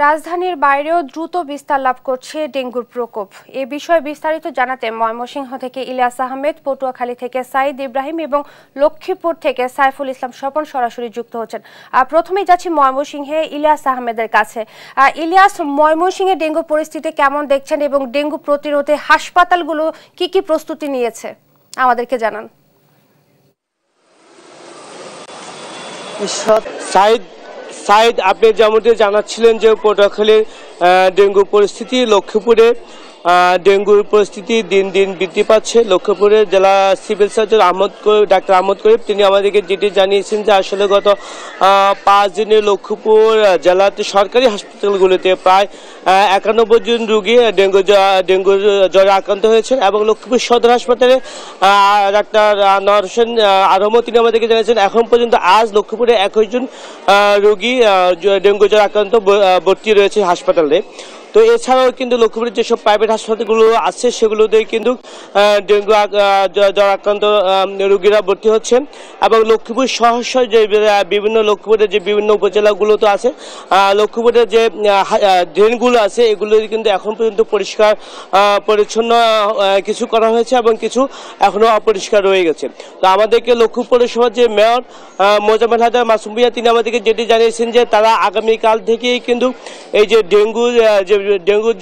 রাজধানীর বাইরেও দ্রুত বিস্তার লাভ করছে ডেঙ্গুর প্রকোপ এ বিষয়ে বিস্তারিত জানাতে ময়মনসিংহ থেকে ইলিয়াস আহমেদ পটুয়াখালী থেকে সাইদ ইব্রাহিম এবং লক্ষ্মীপুর থেকে সাইফুল ইসলাম স্বপন সরাসরি যুক্ত হচ্ছেন প্রথমেই যাচ্ছি ময়মনসিংহে ইলিয়াস আহমেদের কাছে ইলিয়াস ময়মনসিংহে ডেঙ্গু পরিস্থিতি কেমন দেখছেন এবং ডেঙ্গু প্রতিরোধে হাসপাতালগুলো কি কি প্রস্তুতি নিয়েছে আমাদেরকে জানান সাইদ সাইদ আপনি যেমনটি জানাচ্ছিলেন যে পটুয়াখালীর ডেঙ্গু পরিস্থিতি লক্ষ্মীপুরে ডেঙ্গুর পরিস্থিতি দিন দিন বৃদ্ধি পাচ্ছে লক্ষ্মীপুরে জেলা civil surgeon Ahmad doctor Ahmad Karim তিনি আমাদেরকে যেটি জানিয়েছেন যে আসলে গত পাঁচ দিনে লক্ষ্মীপুর জেলাতে সরকারি হাসপাতালগুলিতে প্রায় একানব্বই জন রুগী ডেঙ্গু ডেঙ্গুর জ্বরে আক্রান্ত হয়েছেন এবং লক্ষ্মীপুর সদর হাসপাতালে ডাক্তার আনোয়ার হোসেন তিনি আমাদেরকে জানিয়েছেন এখন পর্যন্ত আজ লক্ষ্মীপুরে একুশ জন রুগী ডেঙ্গু জ্বর আক্রান্ত ভর্তি রয়েছে হাসপাতালে তো এছাড়াও কিন্তু লক্ষ্মীপুরের যেসব প্রাইভেট হাসপাতালগুলো আছে সেগুলোতে কিন্তু ডেঙ্গু জ্বর আক্রান্ত রোগীরা ভর্তি হচ্ছে এবং লক্ষ্মীপুর সহস্য যে বিভিন্ন লক্ষ্মীপুরের যে বিভিন্ন উপজেলাগুলো তো আছে লক্ষ্মীপুরের যে ড্রেনগুলো আছে এগুলো কিন্তু এখন পর্যন্ত পরিষ্কার পরিচ্ছন্ন কিছু করা হয়েছে এবং কিছু এখনও অপরিষ্কার রয়ে গেছে তো আমাদেরকে লক্ষ্মীপুর পৌরসভার যে মেয়র মোজাম্মেল হায়দার মাসুম তিনি আমাদেরকে যেটি জানিয়েছেন যে তারা আগামীকাল থেকেই কিন্তু এই যে ডেঙ্গু যে ডেঙ্গু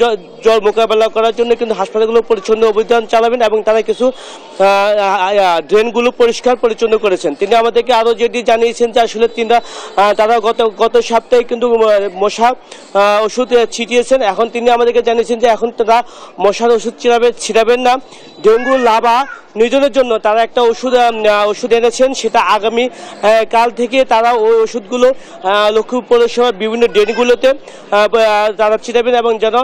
জ্বর মোকাবেলা করার জন্য কিন্তু হাসপাতালগুলো পরিচ্ছন্ন অভিযান চালাবেন এবং তারা কিছু ড্রেনগুলো পরিষ্কার পরিচ্ছন্ন করেছেন তিনি আমাদেরকে আরও যেটি জানিয়েছেন যে আসলে তিনরা তারা গত গত সপ্তাহে কিন্তু মশা ওষুধ ছিটিয়েছেন এখন তিনি আমাদেরকে জানিয়েছেন যে এখন তারা মশার ওষুধ ছিড়াবে ছিড়াবেন না ডেঙ্গু লাভা নিজনের জন্য তারা একটা ওষুধ ওষুধ এনেছেন সেটা আগামী কাল থেকে তারা ওই ওষুধগুলো লক্ষ্মীপুর পৌরসভার বিভিন্ন ড্রেনগুলোতে তারা ছিটাবেন এবং যেন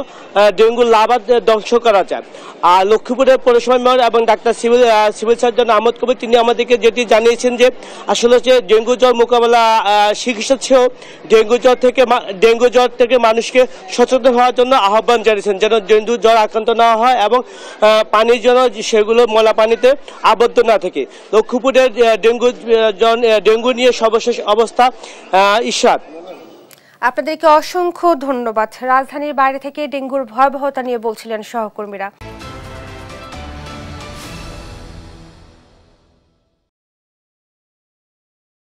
ডেঙ্গুর লাভার ধ্বংস করা যায় আর লক্ষ্মীপুরের পৌরসভা মেয়র এবং doctor civil civil surgeon Ahmad Kabir তিনি আমাদেরকে যেটি জানিয়েছেন যে আসলে হচ্ছে ডেঙ্গু জ্বর মোকাবেলা চিকিৎসা সেও ডেঙ্গু জ্বর থেকে ডেঙ্গু জ্বর থেকে মানুষকে সচেতন হওয়ার জন্য আহ্বান জানিয়েছেন যেন ডেঙ্গু জ্বর আক্রান্ত না হয় এবং পানির জন্য সেগুলো মলা পানি পানিতে আবদ্ধ না থেকে লক্ষ্মীপুরের ডেঙ্গু জন ডেঙ্গু নিয়ে সর্বশেষ অবস্থা ঈশ্বর আপনাদেরকে অসংখ্য ধন্যবাদ রাজধানীর বাইরে থেকে ডেঙ্গুর ভয়াবহতা নিয়ে বলছিলেন সহকর্মীরা